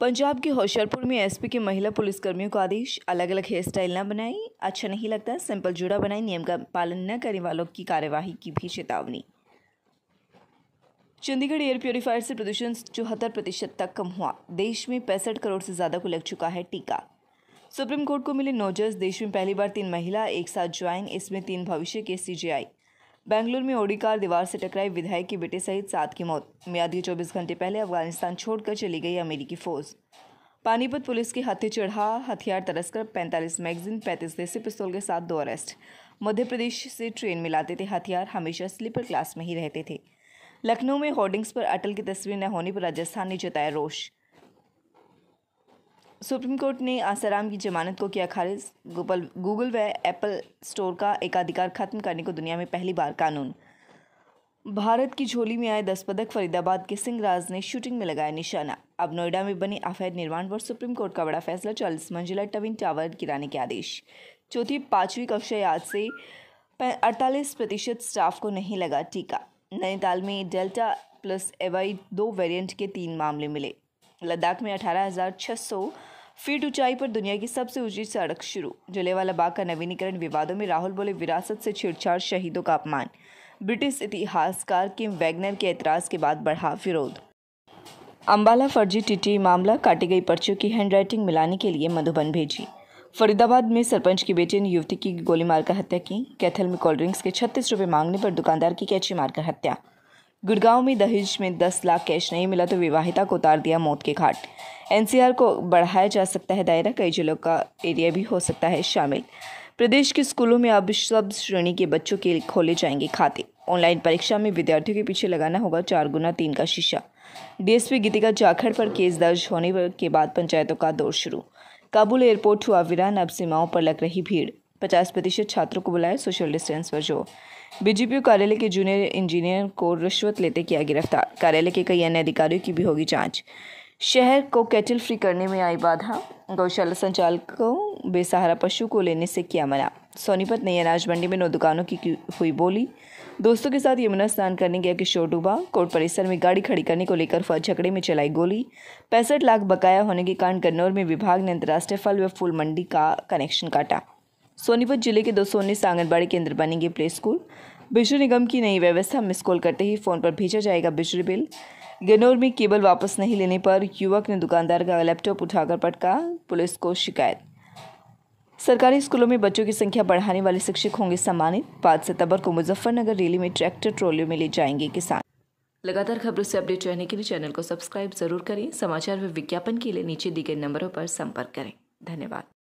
पंजाब के होशियारपुर में एसपी के महिला पुलिसकर्मियों का आदेश अलग अलग हेयर स्टाइल न बनाई अच्छा नहीं लगता सिंपल जुड़ा बनाई नियम का पालन न करने वालों की कार्यवाही की भी चेतावनी चंडीगढ़ एयर प्योरीफायर से प्रदूषण चौहत्तर प्रतिशत तक कम हुआ देश में पैंसठ करोड़ से ज़्यादा को लग चुका है टीका सुप्रीम कोर्ट को मिले जज देश में पहली बार तीन महिला एक साथ ज्वाइन इसमें तीन भविष्य के सीजीआई बेंगलुरु में ओडी कार दीवार से टकराई विधायक के बेटे सहित सात की मौत मियाद के चौबीस घंटे पहले अफगानिस्तान छोड़कर चली गई अमेरिकी फौज पानीपत पुलिस के हाथी चढ़ा हथियार तरसकर 45 मैगजीन 35 देसी पिस्तौल के साथ दो अरेस्ट मध्य प्रदेश से ट्रेन में लाते थे हथियार हमेशा स्लीपर क्लास में ही रहते थे लखनऊ में होर्डिंग्स पर अटल की तस्वीर न होने पर राजस्थान ने जताया रोष सुप्रीम कोर्ट ने आसाराम की जमानत को किया खारिज गूगल गूगल व एप्पल स्टोर का एकाधिकार खत्म करने को दुनिया में पहली बार कानून भारत की झोली में आए दस पदक फरीदाबाद के सिंह राज ने शूटिंग में लगाया निशाना अब नोएडा में बने अवैध निर्माण पर सुप्रीम कोर्ट का बड़ा फैसला चालीस मंजिला टविन टावर गिराने के आदेश चौथी पाँचवीं कक्षा याद से अड़तालीस प्रतिशत स्टाफ को नहीं लगा टीका नैनीताल में डेल्टा प्लस एवाई दो वेरिएंट के तीन मामले मिले लद्दाख में अठारह फीट ऊंचाई पर दुनिया की सबसे ऊंची सड़क शुरू जलेवाला बाग का नवीनीकरण विवादों में राहुल बोले विरासत से छेड़छाड़ शहीदों का अपमान ब्रिटिश इतिहासकार किम वैगनर के एतराज़ के बाद बढ़ा विरोध अम्बाला फर्जी टीटी मामला काटी गई पर्चियों की हैंडराइटिंग मिलाने के लिए मधुबन भेजी फरीदाबाद में सरपंच की बेटी ने युवती की गोली मारकर हत्या की कैथल में कोल्ड ड्रिंक्स के छत्तीस रुपये मांगने पर दुकानदार की कैची मारकर हत्या गुड़गांव में दहेज में दस लाख कैश नहीं मिला तो विवाहिता को उतार दिया मौत के घाट एनसीआर को बढ़ाया जा सकता है दायरा कई जिलों का एरिया भी हो सकता है शामिल प्रदेश के स्कूलों में अब सब श्रेणी के बच्चों के खोले जाएंगे खाते ऑनलाइन परीक्षा में विद्यार्थियों के पीछे लगाना होगा चार गुना तीन का शीशा डीएसपी गीतिका जाखड़ पर केस दर्ज होने के बाद पंचायतों का दौर शुरू काबुल एयरपोर्ट हुआ वीरान अब सीमाओं पर लग रही भीड़ पचास प्रतिशत छात्रों को बुलाया सोशल डिस्टेंस पर जो बीजेपी कार्यालय के जूनियर इंजीनियर को रिश्वत लेते किया गिरफ्तार कार्यालय के कई अन्य अधिकारियों की भी होगी जांच शहर को कैटल फ्री करने में आई बाधा गौशाला संचालकों बेसहारा पशु को लेने से किया मना सोनीपत नई अनाज मंडी में नौ दुकानों की हुई बोली दोस्तों के साथ यमुना स्नान करने गया किशोर डूबा कोर्ट परिसर में गाड़ी खड़ी करने को लेकर फल झगड़े में चलाई गोली पैंसठ लाख बकाया होने के कारण गन्नौर में विभाग ने अंतर्राष्ट्रीय फल व फूल मंडी का कनेक्शन काटा सोनीपत जिले के दो सौ उन्नीस आंगनबाड़ी केंद्र बनेंगे प्ले स्कूल बिजली निगम की नई व्यवस्था मिस कॉल करते ही फ़ोन पर भेजा जाएगा बिजली बिल गनौर में केबल वापस नहीं लेने पर युवक ने दुकानदार का लैपटॉप उठाकर पटका पुलिस को शिकायत सरकारी स्कूलों में बच्चों की संख्या बढ़ाने वाले शिक्षक होंगे सम्मानित पाँच सितंबर को मुजफ्फरनगर रैली में ट्रैक्टर ट्रॉलियों में ले जाएंगे किसान लगातार खबरों से अपडेट रहने के लिए चैनल को सब्सक्राइब जरूर करें समाचार व विज्ञापन के लिए नीचे दी गए नंबरों पर संपर्क करें धन्यवाद